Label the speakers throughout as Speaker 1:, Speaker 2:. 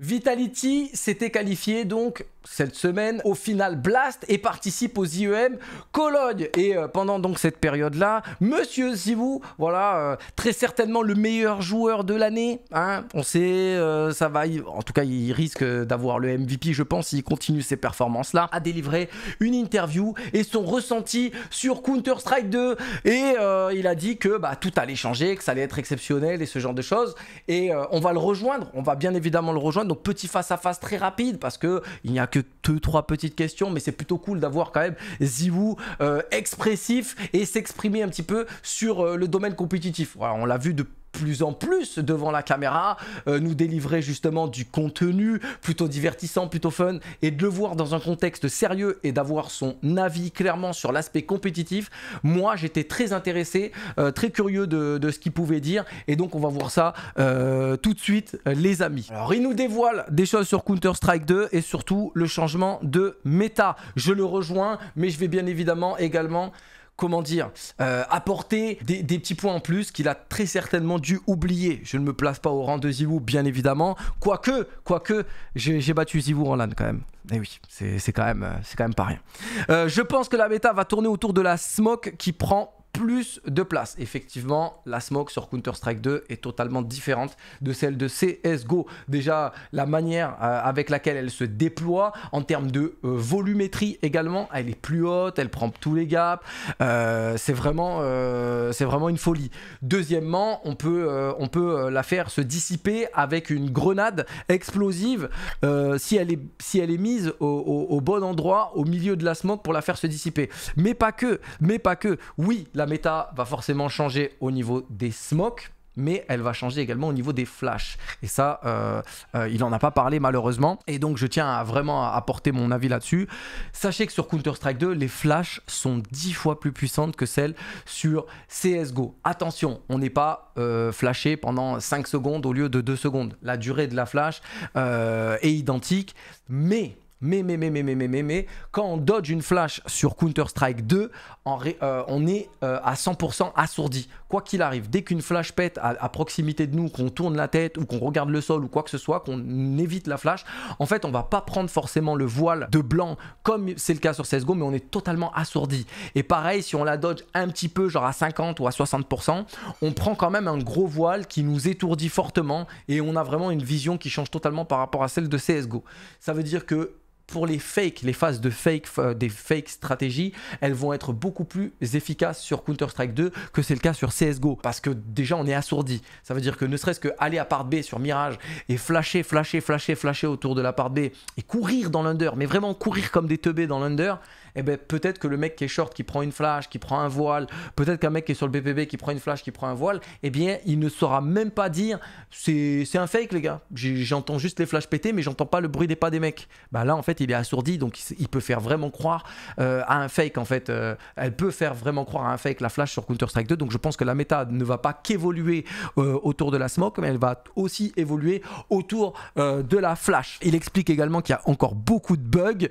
Speaker 1: Vitality s'était qualifié donc cette semaine. Au final, Blast et participe aux IEM Cologne. Et euh, pendant donc cette période-là, Monsieur Zivou, voilà, euh, très certainement le meilleur joueur de l'année. Hein, on sait, euh, ça va, en tout cas, il risque d'avoir le MVP, je pense, s'il continue ses performances-là, a délivré une interview et son ressenti sur Counter-Strike 2. Et il a dit que bah, tout allait changer, que ça allait être exceptionnel et ce genre de choses. Et on va le rejoindre, on va bien évidemment le rejoindre. Donc petit face-à-face -face très rapide parce que il n'y a que deux, trois petites questions, mais c'est plutôt cool d'avoir quand même Ziwoo euh, expressif et s'exprimer un petit peu sur euh, le domaine compétitif. on l'a vu de plus en plus devant la caméra, euh, nous délivrer justement du contenu plutôt divertissant, plutôt fun, et de le voir dans un contexte sérieux et d'avoir son avis clairement sur l'aspect compétitif, moi j'étais très intéressé, euh, très curieux de, ce qu'il pouvait dire, et donc on va voir ça euh, tout de suite les amis. Alors il nous dévoile des choses sur Counter-Strike 2 et surtout le changement de méta. Je le rejoins, mais je vais bien évidemment également comment dire, euh, apporter des, petits points en plus qu'il a très certainement dû oublier. Je ne me place pas au rang de Zivou, bien évidemment. Quoique, quoique, j'ai battu Zivou en LAN quand même. Et eh oui, c'est quand, même, euh, quand même pas rien. Euh, je pense que la méta va tourner autour de la smoke qui prend plus de place. Effectivement, la smoke sur Counter-Strike 2 est totalement différente de celle de CSGO. Déjà, la manière euh, avec laquelle elle se déploie, en termes de euh, volumétrie également, elle est plus haute, elle prend tous les gaps. Euh, c'est vraiment, vraiment une folie. Deuxièmement, on peut, on peut la faire se dissiper avec une grenade explosive si, elle est, si elle est mise au, bon endroit, au milieu de la smoke pour la faire se dissiper. Mais pas que, mais pas que. Oui, la la méta va forcément changer au niveau des smokes, mais elle va changer également au niveau des flashs. Et ça, euh, euh, il n'en a pas parlé malheureusement. Et donc, je tiens à vraiment apporter mon avis là-dessus. Sachez que sur Counter-Strike 2, les flashs sont dix fois plus puissantes que celles sur CSGO. Attention, on n'est pas euh, flashé pendant 5 secondes au lieu de 2 secondes. La durée de la flash est identique, mais mais, mais, mais, mais, mais, mais, mais, mais, quand on dodge une flash sur Counter-Strike 2, euh, on est euh, à 100% assourdi. Quoi qu'il arrive, dès qu'une flash pète à, proximité de nous, qu'on tourne la tête ou qu'on regarde le sol ou quoi que ce soit, qu'on évite la flash, en fait, on va pas prendre forcément le voile de blanc comme c'est le cas sur CSGO, mais on est totalement assourdi. Et pareil, si on la dodge un petit peu, genre à 50 ou à 60%, on prend quand même un gros voile qui nous étourdit fortement et on a vraiment une vision qui change totalement par rapport à celle de CSGO. Ça veut dire que pour les fakes, les phases de fake, euh, des fake stratégies, elles vont être beaucoup plus efficaces sur Counter-Strike 2 que c'est le cas sur CSGO. Parce que déjà, on est assourdi. Ça veut dire que ne serait-ce que aller à part B sur Mirage et flasher, flasher, flasher, flasher autour de la part B et courir dans l'under, mais vraiment courir comme des teubés dans l'under, eh ben, peut-être que le mec qui est short, qui prend une flash, qui prend un voile, peut-être qu'un mec qui est sur le BPB, qui prend une flash, qui prend un voile, eh bien, il ne saura même pas dire c'est un fake, les gars. J'entends juste les flashs péter, mais j'entends pas le bruit des pas des mecs. Bah là, en fait, il est assourdi, donc il peut faire vraiment croire euh, à un fake, en fait. Euh, elle peut faire vraiment croire à un fake, la flash sur Counter-Strike 2. Donc je pense que la méta ne va pas qu'évoluer euh, autour de la smoke, mais elle va aussi évoluer autour de la flash. Il explique également qu'il y a encore beaucoup de bugs.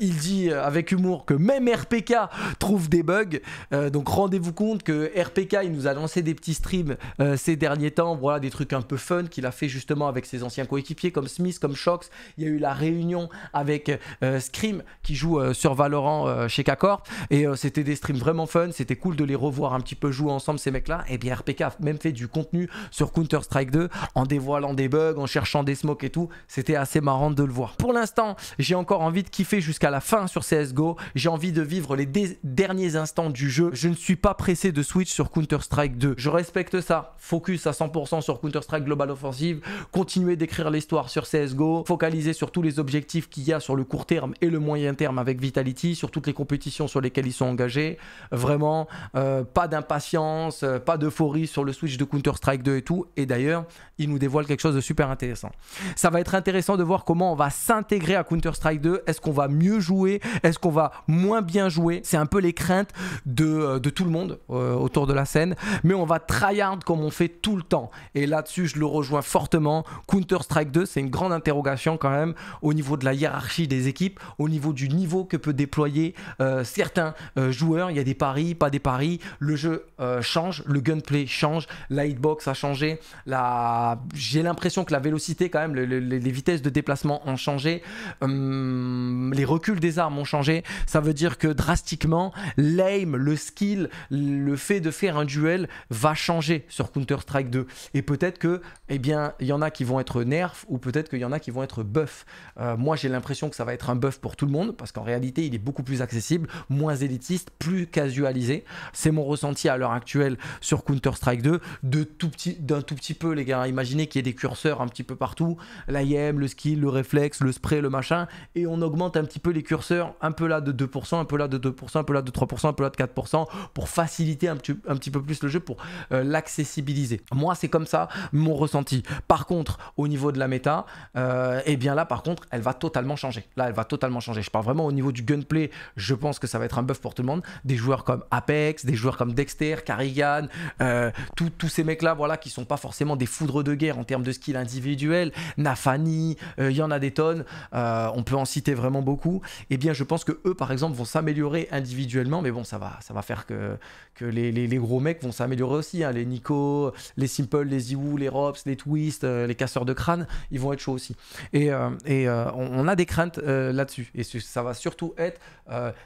Speaker 1: il dit avec humour que même RPK trouve des bugs. Euh, donc rendez-vous compte que RPK, il nous a lancé des petits streams euh, ces derniers temps. Voilà, des trucs un peu fun qu'il a fait justement avec ses anciens coéquipiers comme Smith, comme Shox. Il y a eu la réunion avec euh, Scream qui joue sur Valorant chez Kakor Et c'était des streams vraiment fun. C'était cool de les revoir un petit peu jouer ensemble ces mecs-là. Et bien RPK a même fait du contenu sur Counter-Strike 2 en dévoilant des bugs, en cherchant des smokes et tout. C'était assez marrant de le voir. Pour l'instant, j'ai encore envie de kiffer jusqu'à la fin sur CSGO. J'ai envie de vivre les derniers instants du jeu. Je ne suis pas pressé de switch sur Counter-Strike 2. Je respecte ça. Focus à 100% sur Counter-Strike Global Offensive. Continuer d'écrire l'histoire sur CSGO. Focaliser sur tous les objectifs qu'il y a sur le court terme et le moyen terme avec Vitality. Sur toutes les compétitions sur lesquelles ils sont engagés. Vraiment, euh, pas d'impatience, euh, pas d'euphorie sur le switch de Counter-Strike 2 et tout. Et d'ailleurs, ils nous dévoilent quelque chose de super intéressant. Ça va être intéressant de voir comment on va s'intégrer à Counter-Strike 2. Est-ce qu'on va mieux jouer Est-ce qu'on va moins bien joué. C'est un peu les craintes de, euh, tout le monde euh, autour de la scène. Mais on va tryhard comme on fait tout le temps. Et là-dessus, je le rejoins fortement. Counter-Strike 2, c'est une grande interrogation quand même au niveau de la hiérarchie des équipes, au niveau du niveau que peut déployer euh, certains joueurs. Il y a des paris, pas des paris. Le jeu change, le gunplay change, la hitbox a changé. La... J'ai l'impression que la vélocité, quand même, les vitesses de déplacement ont changé. Hum, les reculs des armes ont changé ça veut dire que drastiquement, l'aim, le skill, le fait de faire un duel va changer sur Counter-Strike 2. Et peut-être que, eh bien, il y en a qui vont être nerfs ou peut-être qu'il y en a qui vont être buff. Euh, moi, j'ai l'impression que ça va être un buff pour tout le monde parce qu'en réalité, il est beaucoup plus accessible, moins élitiste, plus casualisé. C'est mon ressenti à l'heure actuelle sur Counter-Strike 2. d'un tout petit peu, les gars. Imaginez qu'il y ait des curseurs un petit peu partout. L'IM, le skill, le réflexe, le spray, le machin. Et on augmente un petit peu les curseurs, un peu là de 2%, un peu là de 2%, un peu là de 3%, un peu là de 4%, pour faciliter un petit, un petit peu plus le jeu, pour euh, l'accessibiliser. Moi, c'est comme ça mon ressenti. Par contre, au niveau de la méta, euh, eh bien là, par contre, elle va totalement changer. Là, elle va totalement changer. Je parle vraiment au niveau du gunplay. Je pense que ça va être un buff pour tout le monde. Des joueurs comme Apex, des joueurs comme Dexter, Carrigan, euh, tous ces mecs-là, voilà, qui sont pas forcément des foudres de guerre en termes de skill individuel. Nafani, il y en a des tonnes. on peut en citer vraiment beaucoup. Eh bien, je pense que eux, par exemple, vont s'améliorer individuellement, mais bon, ça va, ça va faire que, que les, les, gros mecs vont s'améliorer aussi. Hein. Les Nico, les Simple, les Iwoo, les Robs, les Twist, euh, les casseurs de crâne, ils vont être chauds aussi. Et, euh, euh, on, a des craintes là-dessus. Et ça va surtout être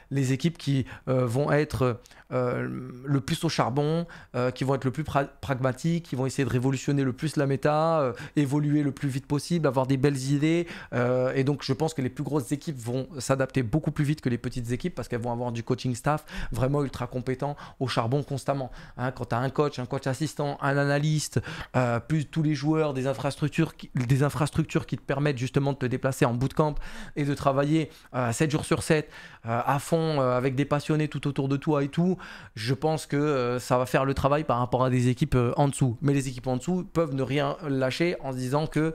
Speaker 1: les équipes qui vont être le plus au charbon, qui vont être le plus pragmatique pragmatiques, qui vont essayer de révolutionner le plus la méta, évoluer le plus vite possible, avoir des belles idées. et donc, je pense que les plus grosses équipes vont s'adapter beaucoup plus vite que les petites équipes parce qu'elles vont avoir du coaching staff vraiment ultra compétent au charbon constamment. Hein. quand tu as un coach, un coach assistant, un analyste, euh, plus tous les joueurs, des infrastructures, qui, des infrastructures qui te permettent justement de te déplacer en bootcamp et de travailler 7 euh, jours sur 7 euh, à fond avec des passionnés tout autour de toi et tout, je pense que ça va faire le travail par rapport à des équipes en dessous. Mais les équipes en dessous peuvent ne rien lâcher en se disant que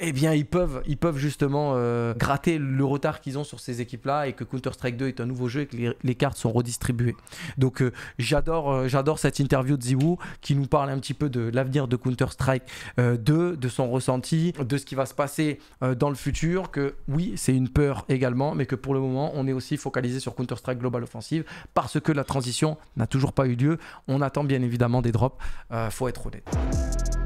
Speaker 1: eh bien, ils peuvent, ils peuvent justement euh, gratter le retard qu'ils ont sur ces équipes-là et que Counter-Strike 2 est un nouveau jeu et que les, cartes sont redistribuées. Donc, euh, euh, j'adore, cette interview de Ziwoo qui nous parle un petit peu de l'avenir de Counter-Strike 2, de son ressenti, de ce qui va se passer dans le futur. Que oui, c'est une peur également, mais que pour le moment, on est aussi focalisé sur Counter-Strike Global Offensive parce que la transition n'a toujours pas eu lieu. On attend bien évidemment des drops, faut être honnête.